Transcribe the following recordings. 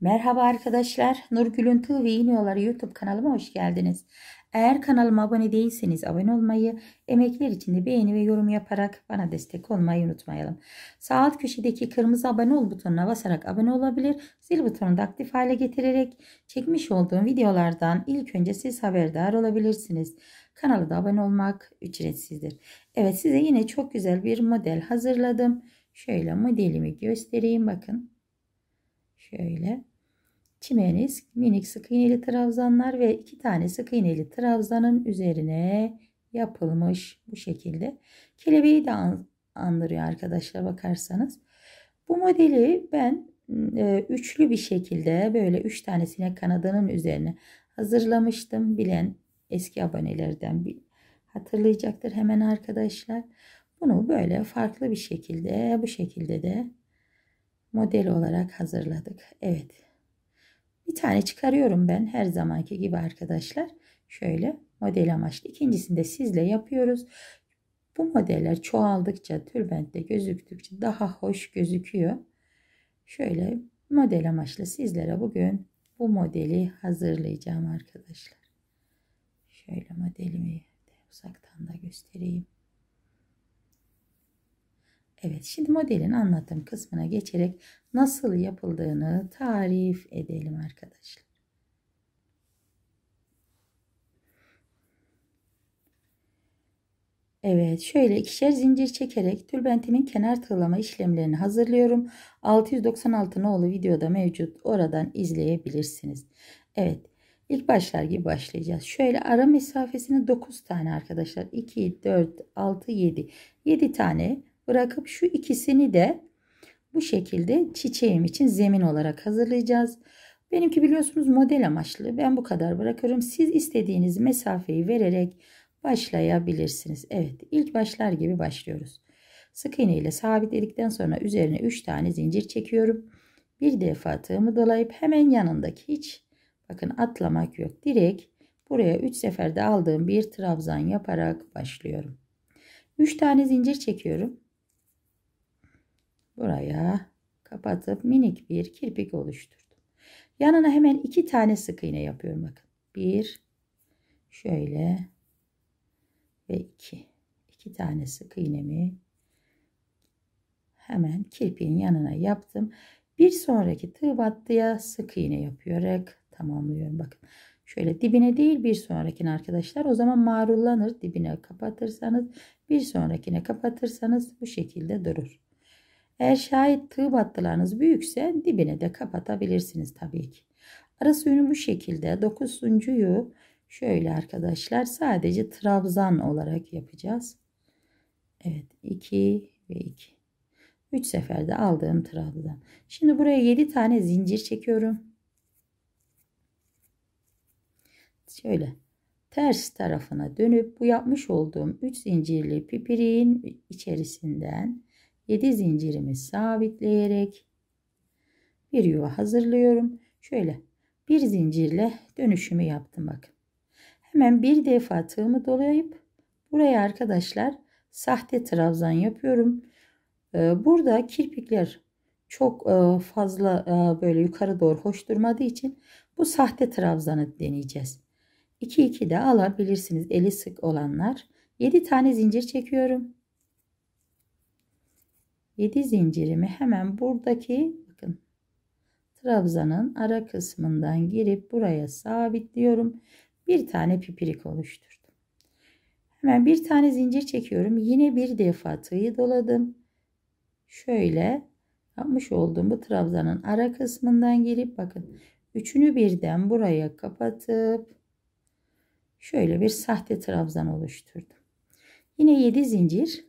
Merhaba arkadaşlar. Nurgül'ün Tığ ve İğniyorları YouTube kanalıma hoş geldiniz. Eğer kanalıma abone değilseniz abone olmayı, emekler için de beğeni ve yorum yaparak bana destek olmayı unutmayalım. Sağ alt köşedeki kırmızı abone ol butonuna basarak abone olabilir, zil butonunu da aktif hale getirerek çekmiş olduğum videolardan ilk önce siz haberdar olabilirsiniz. Kanala da abone olmak ücretsizdir. Evet size yine çok güzel bir model hazırladım. Şöyle modelimi göstereyim bakın. Şöyle çimeniz minik sık iğneli trabzanlar ve iki tane sık iğneli trabzanın üzerine yapılmış bu şekilde. Kelebeği de andırıyor arkadaşlar bakarsanız. Bu modeli ben e, üçlü bir şekilde böyle üç tane sinek kanadının üzerine hazırlamıştım. Bilen eski abonelerden bir hatırlayacaktır hemen arkadaşlar. Bunu böyle farklı bir şekilde bu şekilde de model olarak hazırladık. Evet bir tane çıkarıyorum ben her zamanki gibi arkadaşlar. Şöyle model amaçlı. İkincisini de sizle yapıyoruz. Bu modeller çoğaldıkça, tülbentte gözüktükçe daha hoş gözüküyor. Şöyle model amaçlı sizlere bugün bu modeli hazırlayacağım arkadaşlar. Şöyle modelimi uzaktan da göstereyim. Evet şimdi modelin anlatım kısmına geçerek nasıl yapıldığını tarif edelim arkadaşlar. Evet şöyle ikişer zincir çekerek tülbentimin kenar tığlama işlemlerini hazırlıyorum. 696 nolu videoda mevcut oradan izleyebilirsiniz. Evet ilk başlar gibi başlayacağız. Şöyle ara mesafesini 9 tane arkadaşlar 2 4 6 7 7 tane bırakıp şu ikisini de bu şekilde çiçeğim için zemin olarak hazırlayacağız. Benimki biliyorsunuz model amaçlı. Ben bu kadar bırakıyorum. Siz istediğiniz mesafeyi vererek başlayabilirsiniz. Evet ilk başlar gibi başlıyoruz. Sık iğne ile sabitledikten sonra üzerine 3 tane zincir çekiyorum. Bir defa tığımı dolayıp hemen yanındaki hiç bakın atlamak yok. Direkt buraya 3 seferde aldığım bir trabzan yaparak başlıyorum. 3 tane zincir çekiyorum buraya kapatıp minik bir kirpik oluşturdum. Yanına hemen iki tane sık iğne yapıyorum bakın. Bir şöyle ve iki. İki tane sık iğnemi hemen kirpiğin yanına yaptım. Bir sonraki tığ battıya sık iğne yaparak tamamlıyorum. Bakın şöyle dibine değil bir sonrakine arkadaşlar. O zaman marullanır. Dibine kapatırsanız bir sonrakine kapatırsanız bu şekilde durur. Eğer şayet tığ battılarınız büyükse dibine de kapatabilirsiniz tabii ki. Ara suyunu bu şekilde dokuzuncuyu şöyle arkadaşlar sadece trabzan olarak yapacağız. Evet 2 ve 2. 3 seferde aldığım trabzan. Şimdi buraya 7 tane zincir çekiyorum. Şöyle ters tarafına dönüp bu yapmış olduğum 3 zincirli pipiriğin içerisinden 7 zincirimi sabitleyerek bir yuva hazırlıyorum. Şöyle bir zincirle dönüşümü yaptım bakın. Hemen bir defa tığımı dolayıp buraya arkadaşlar sahte trabzan yapıyorum. Ee, burada kirpikler çok e, fazla e, böyle yukarı doğru hoş durmadığı için bu sahte trabzanı deneyeceğiz. 2 2 de alabilirsiniz eli sık olanlar. 7 tane zincir çekiyorum. 7 zincirimi hemen buradaki bakın trabzanın ara kısmından girip buraya sabitliyorum. Bir tane pipirik oluşturdum. Hemen bir tane zincir çekiyorum. Yine bir defa tığı doladım. Şöyle yapmış olduğum bu trabzanın ara kısmından girip bakın üçünü birden buraya kapatıp şöyle bir sahte trabzan oluşturdum. Yine 7 zincir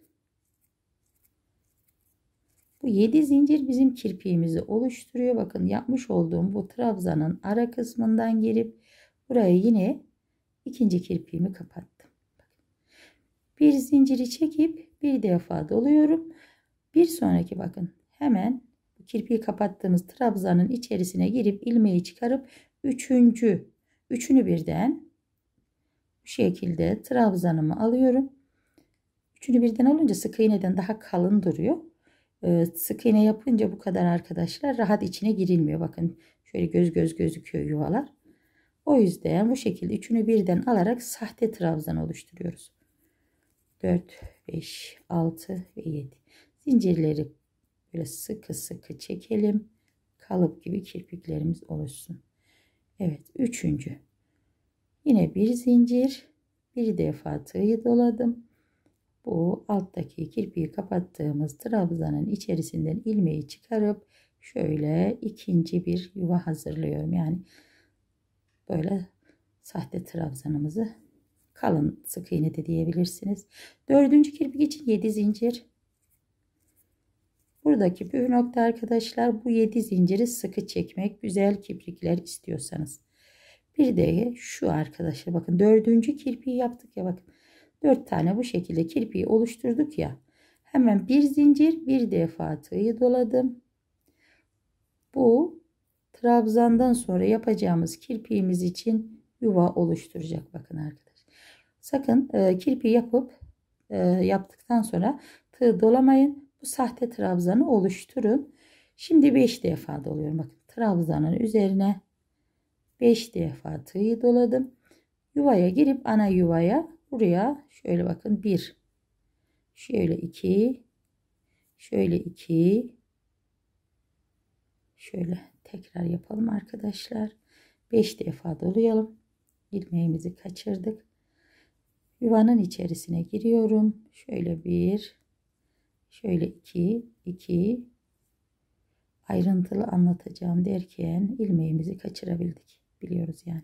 bu 7 zincir bizim kirpiğimizi oluşturuyor. Bakın yapmış olduğum bu trabzanın ara kısmından girip buraya yine ikinci kirpiğimi kapattım. Bir zinciri çekip bir defa doluyorum. Bir sonraki bakın hemen kirpiği kapattığımız trabzanın içerisine girip ilmeği çıkarıp üçüncü üçünü birden bu şekilde trabzanımı alıyorum. Üçünü birden alınca sık iğneden daha kalın duruyor. E, sık iğne yapınca bu kadar arkadaşlar rahat içine girilmiyor. Bakın şöyle göz göz gözüküyor yuvalar. O yüzden bu şekilde üçünü birden alarak sahte trabzan oluşturuyoruz. 4, 5, 6 ve 7. Zincirleri böyle sıkı sıkı çekelim. Kalıp gibi kirpiklerimiz oluşsun. Evet üçüncü. Yine bir zincir. Bir defa tığı doladım bu alttaki kirpiği kapattığımız trabzanın içerisinden ilmeği çıkarıp şöyle ikinci bir yuva hazırlıyorum. Yani böyle sahte trabzanımızı kalın sık iğne de diyebilirsiniz. Dördüncü kirpik için 7 zincir. Buradaki püf nokta arkadaşlar bu 7 zinciri sıkı çekmek güzel kirpikler istiyorsanız. Bir de şu arkadaşlar bakın dördüncü kirpiği yaptık ya bakın. 4 tane bu şekilde kirpiği oluşturduk ya. Hemen bir zincir bir defa tığı doladım. Bu trabzandan sonra yapacağımız kirpiğimiz için yuva oluşturacak bakın arkadaşlar. Sakın e, kirpi yapıp e, yaptıktan sonra tığ dolamayın. Bu sahte trabzanı oluşturun. Şimdi 5 defa doluyorum. Bakın trabzanın üzerine 5 defa tığı doladım. Yuvaya girip ana yuvaya Buraya şöyle bakın 1. Şöyle 2. Şöyle 2. Şöyle tekrar yapalım arkadaşlar. 5 defa dolayalım. Ilmeğimizi kaçırdık. Yuvanın içerisine giriyorum. Şöyle 1. Şöyle 2. 2. Ayrıntılı anlatacağım derken ilmeğimizi kaçırabildik. Biliyoruz yani.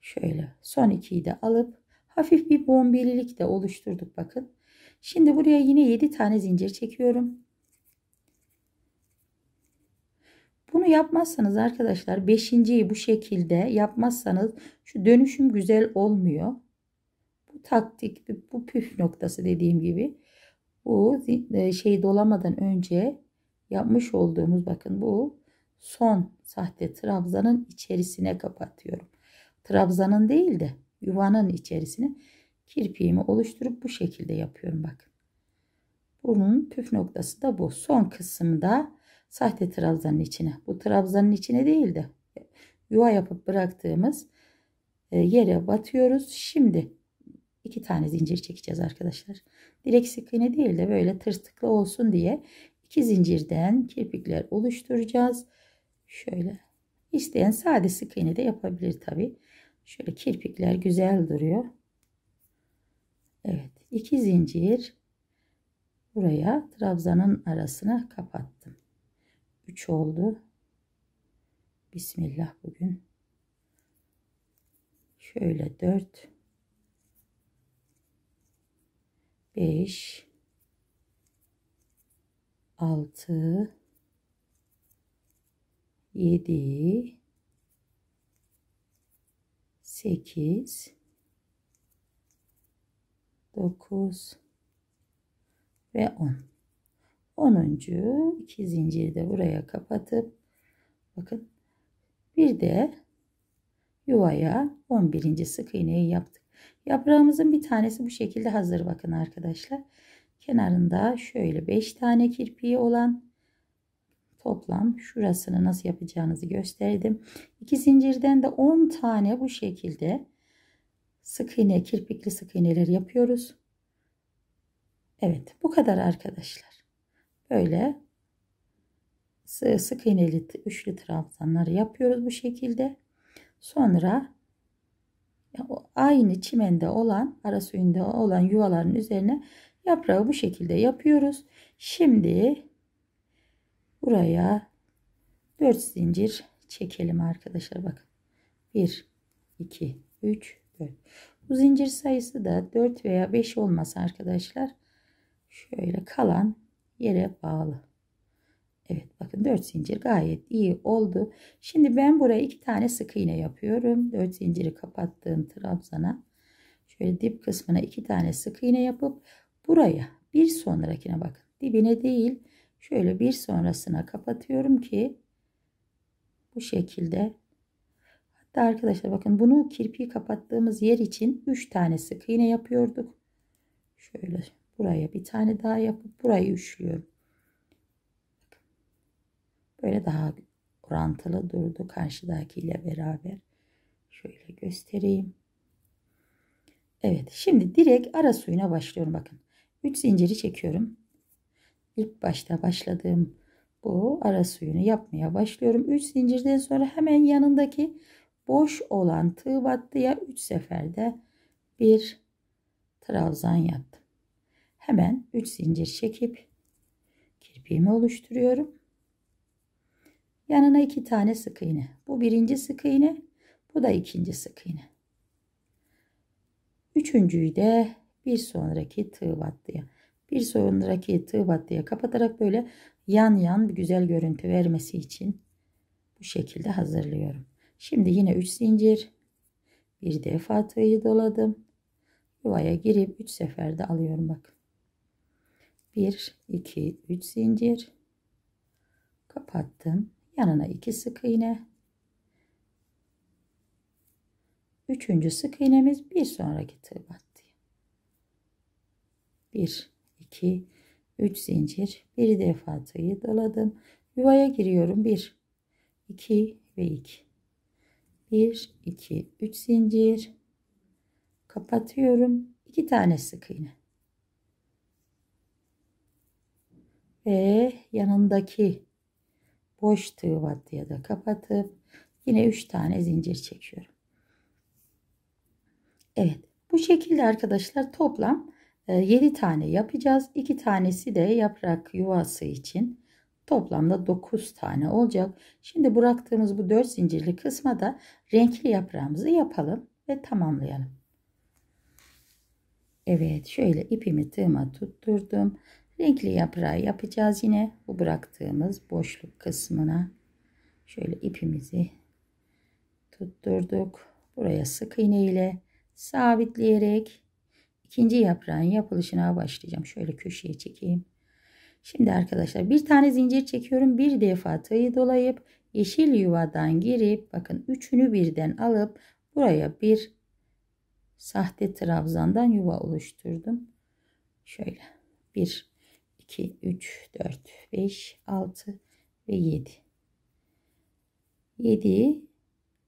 Şöyle son ikiyi de alıp hafif bir bombelilik de oluşturduk bakın. Şimdi buraya yine 7 tane zincir çekiyorum. Bunu yapmazsanız arkadaşlar 5.yi bu şekilde yapmazsanız şu dönüşüm güzel olmuyor. Bu taktik bu püf noktası dediğim gibi. Bu şey dolamadan önce yapmış olduğumuz bakın bu son sahte trabzanın içerisine kapatıyorum. Trabzanın değil de yuvanın içerisine kirpiğimi oluşturup bu şekilde yapıyorum Bak, Burnun püf noktası da bu. Son kısımda sahte trabzanın içine. Bu trabzanın içine değil de yuva yapıp bıraktığımız e, yere batıyoruz. Şimdi iki tane zincir çekeceğiz arkadaşlar. Direkt sık iğne değil de böyle tırtıklı olsun diye iki zincirden kirpikler oluşturacağız. Şöyle isteyen sade sık iğne de yapabilir tabi. Şöyle kirpikler güzel duruyor. Evet. iki zincir buraya trabzanın arasına kapattım. 3 oldu. Bismillah bugün. Şöyle 4 5 6 7 8 9 ve 10. 10. iki zinciri de buraya kapatıp bakın bir de yuvaya 11. sık iğneyi yaptık. Yaprağımızın bir tanesi bu şekilde hazır bakın arkadaşlar. Kenarında şöyle 5 tane kirpiği olan toplam şurasını nasıl yapacağınızı gösterdim. İki zincirden de 10 tane bu şekilde sık iğne kirpikli sık iğneler yapıyoruz. Evet bu kadar arkadaşlar. Böyle sık iğneli üçlü trabzanları yapıyoruz bu şekilde. Sonra aynı çimende olan ara suyunda olan yuvaların üzerine yaprağı bu şekilde yapıyoruz. Şimdi buraya 4 zincir çekelim arkadaşlar bakın 1 2 3 4 bu zincir sayısı da 4 veya 5 olmasa arkadaşlar şöyle kalan yere bağlı Evet bakın 4 zincir gayet iyi oldu şimdi ben buraya iki tane sık iğne yapıyorum 4 zinciri kapattığım trabzana şöyle dip kısmına iki tane sık iğne yapıp buraya bir sonrakine bakın dibine değil Şöyle bir sonrasına kapatıyorum ki bu şekilde. Hatta arkadaşlar bakın bunu kirpiği kapattığımız yer için 3 tane sık iğne yapıyorduk. Şöyle buraya bir tane daha yapıp burayı üçlüyorum. Böyle daha orantılı durdu karşıdakiyle beraber. Şöyle göstereyim. Evet şimdi direkt ara suyuna başlıyorum bakın. 3 zinciri çekiyorum ilk başta başladığım bu ara suyunu yapmaya başlıyorum. 3 zincirden sonra hemen yanındaki boş olan tığ battıya 3 seferde bir trabzan yaptım. Hemen 3 zincir çekip kirpiğimi oluşturuyorum. Yanına iki tane sık iğne. Bu birinci sık iğne, bu da ikinci sık iğne. Üçüncüyü de bir sonraki tığ battıya bir sonraki tığ battıya kapatarak böyle yan yan bir güzel görüntü vermesi için bu şekilde hazırlıyorum. Şimdi yine 3 zincir bir defa tığı doladım. Yuvaya girip 3 seferde alıyorum bak. 1 2 3 zincir kapattım. Yanına 2 sık iğne. 3. sık iğnemiz bir sonraki tığ battı. 1 2 3 zincir bir defa tığ doladım yuvaya giriyorum 1 2 ve 2 1 2 3 zincir kapatıyorum 2 tane sık iğne ve yanındaki boş tığ battıya da kapatıp yine 3 tane zincir çekiyorum Evet bu şekilde arkadaşlar toplam 7 ee, tane yapacağız. 2 tanesi de yaprak yuvası için. Toplamda 9 tane olacak. Şimdi bıraktığımız bu 4 zincirli kısma da renkli yaprağımızı yapalım ve tamamlayalım. Evet şöyle ipimi tığıma tutturdum. Renkli yaprağı yapacağız yine bu bıraktığımız boşluk kısmına. Şöyle ipimizi tutturduk. Buraya sık iğne ile sabitleyerek ikinci yaprağın yapılışına başlayacağım. Şöyle köşeye çekeyim. Şimdi arkadaşlar bir tane zincir çekiyorum. Bir defa tığı dolayıp yeşil yuvadan girip bakın üçünü birden alıp buraya bir sahte trabzandan yuva oluşturdum. Şöyle 1 2 3 4 5 6 ve 7. 7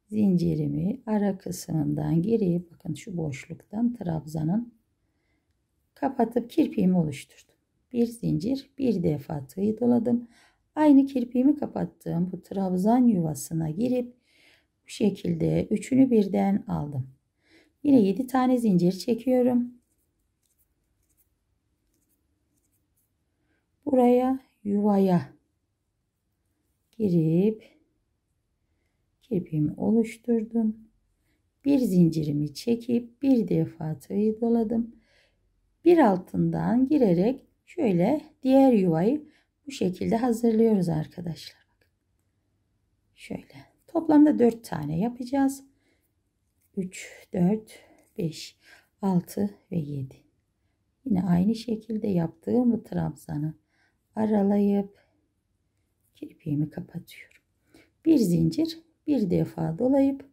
zincirimi ara kısmından girip bakın şu boşluktan trabzanın Kapatıp kirpiğimi oluşturdum. Bir zincir bir defa tığı doladım. Aynı kirpiğimi kapattığım bu trabzan yuvasına girip bu şekilde üçünü birden aldım. Yine 7 tane zincir çekiyorum. Buraya yuvaya girip kirpiğimi oluşturdum. Bir zincirimi çekip bir defa tığı doladım bir altından girerek şöyle diğer yuvayı bu şekilde hazırlıyoruz arkadaşlar. Şöyle toplamda 4 tane yapacağız. 3, 4, 5, 6 ve 7. Yine aynı şekilde yaptığım bu trabzanı aralayıp kirpiğimi kapatıyorum. Bir zincir bir defa dolayıp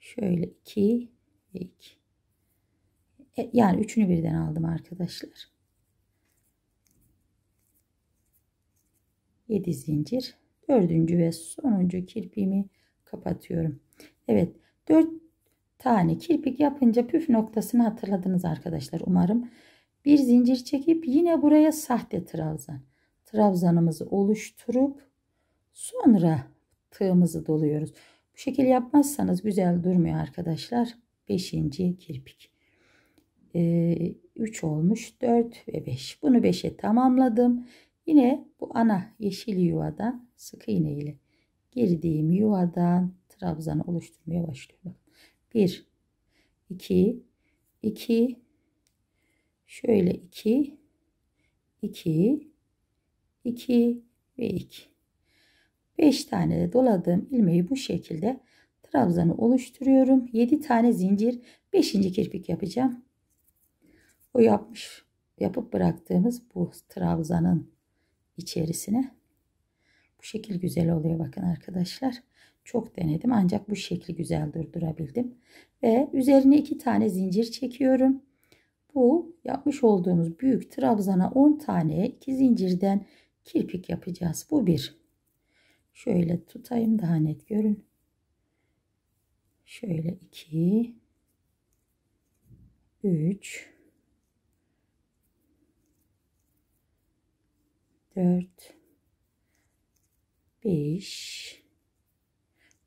şöyle 2 ve 2 e, yani üçünü birden aldım arkadaşlar. 7 zincir. Dördüncü ve sonuncu kirpimi kapatıyorum. Evet 4 tane kirpik yapınca püf noktasını hatırladınız arkadaşlar umarım. Bir zincir çekip yine buraya sahte trabzan. Trabzanımızı oluşturup sonra tığımızı doluyoruz. Bu şekil yapmazsanız güzel durmuyor arkadaşlar. Beşinci kirpik. 3 e, olmuş 4 ve 5 bunu 5'e tamamladım yine bu ana yeşil yuvada sık iğne ile girdiğim yuvadan trabzanı oluşturmaya başlıyorum 1 2 2 şöyle 2 2 2 ve 2 5 tane de doladığım ilmeği bu şekilde trabzanı oluşturuyorum 7 tane zincir 5. kirpik yapacağım o yapmış, yapıp bıraktığımız bu trabzanın içerisine bu şekil güzel oluyor bakın arkadaşlar. Çok denedim ancak bu şekli güzel durdurabildim. Ve üzerine iki tane zincir çekiyorum. Bu yapmış olduğumuz büyük trabzana 10 tane iki zincirden kirpik yapacağız. Bu bir. Şöyle tutayım daha net görün. Şöyle iki. Üç. 4 5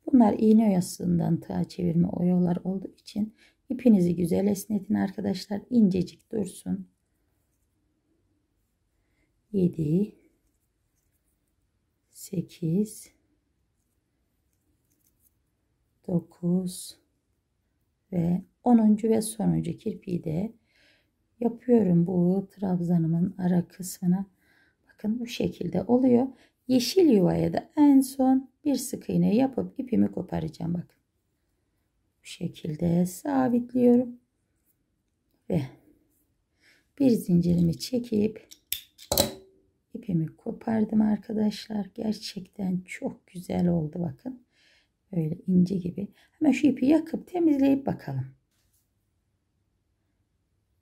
Bunlar iğne oyasından tığa çevirme oyalar olduğu için ipinizi güzel esnetin arkadaşlar. incecik dursun. 7 8 9 ve 10. ve sonuncu kirpiği de yapıyorum bu trabzanımın ara kısmına bakın bu şekilde oluyor. Yeşil yuvaya da en son bir sık iğne yapıp ipimi koparacağım bakın. Bu şekilde sabitliyorum. Ve bir zincirimi çekip ipimi kopardım arkadaşlar. Gerçekten çok güzel oldu bakın. Böyle ince gibi. Hemen şu ipi yakıp temizleyip bakalım.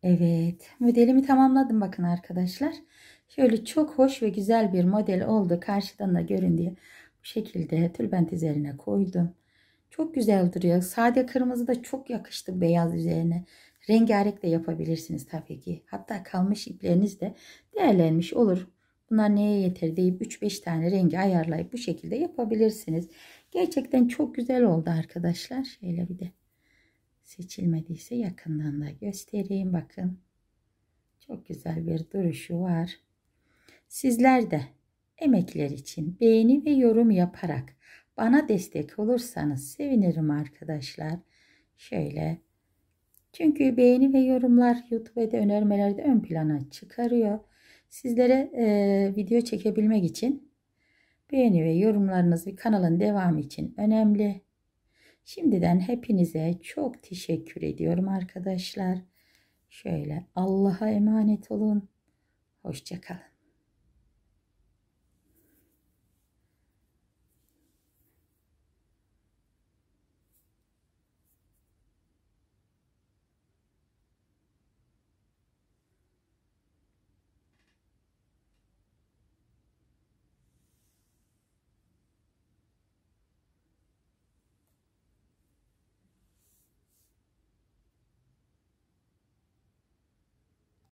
Evet modelimi tamamladım bakın arkadaşlar. Şöyle çok hoş ve güzel bir model oldu. Karşıdan da görün diye bu şekilde tülbent üzerine koydum. Çok güzel duruyor. Sade kırmızı da çok yakıştı beyaz üzerine. Rengarenk de yapabilirsiniz tabii ki. Hatta kalmış ipleriniz de değerlenmiş olur. Bunlar neye yeter deyip 3-5 tane rengi ayarlayıp bu şekilde yapabilirsiniz. Gerçekten çok güzel oldu arkadaşlar. Şöyle bir de seçilmediyse yakından da göstereyim. Bakın çok güzel bir duruşu var. Sizler de emekler için beğeni ve yorum yaparak bana destek olursanız sevinirim arkadaşlar. Şöyle. Çünkü beğeni ve yorumlar YouTube'da önermelerde ön plana çıkarıyor. Sizlere e, video çekebilmek için beğeni ve yorumlarınız ve kanalın devamı için önemli. Şimdiden hepinize çok teşekkür ediyorum arkadaşlar. Şöyle Allah'a emanet olun. Hoşçakalın.